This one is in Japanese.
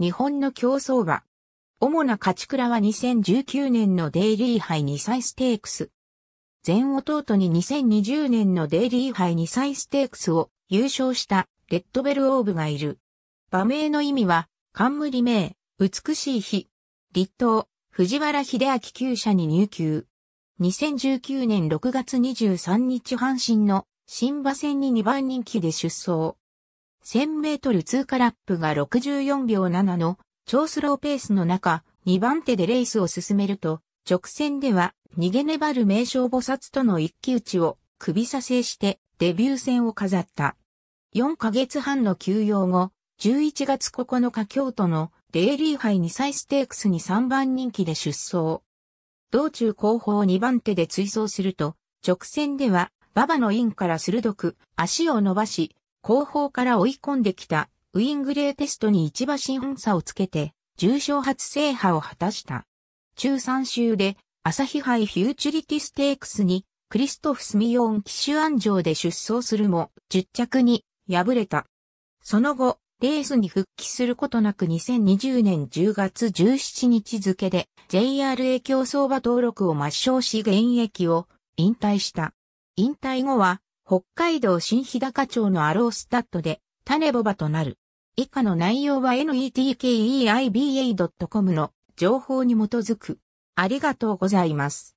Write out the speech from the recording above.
日本の競争馬。主な勝ち倉は2019年のデイリー杯2歳ステークス。前弟に2020年のデイリー杯2歳ステークスを優勝したレッドベルオーブがいる。馬名の意味は、冠名、美しい日、立東、藤原秀明旧社に入級。2019年6月23日阪神の新馬戦に2番人気で出走。1000メートル通過ラップが64秒7の超スローペースの中、2番手でレースを進めると、直線では逃げ粘る名称菩薩との一騎打ちを首差せしてデビュー戦を飾った。4ヶ月半の休養後、11月9日京都のデイリー杯2歳ステークスに3番人気で出走。道中後方2番手で追走すると、直線では馬場のインから鋭く足を伸ばし、後方から追い込んできたウィングレーテストに一馬身差をつけて、重賞初制覇を果たした。中3週で、朝日杯フューチュリティステークスに、クリストフ・スミヨン騎手安城で出走するも、10着に敗れた。その後、レースに復帰することなく2020年10月17日付で JRA 競走馬登録を抹消し現役を引退した。引退後は北海道新日高町のアロースタッドで、種ボバとなる。以下の内容は netkeiba.com の情報に基づく。ありがとうございます。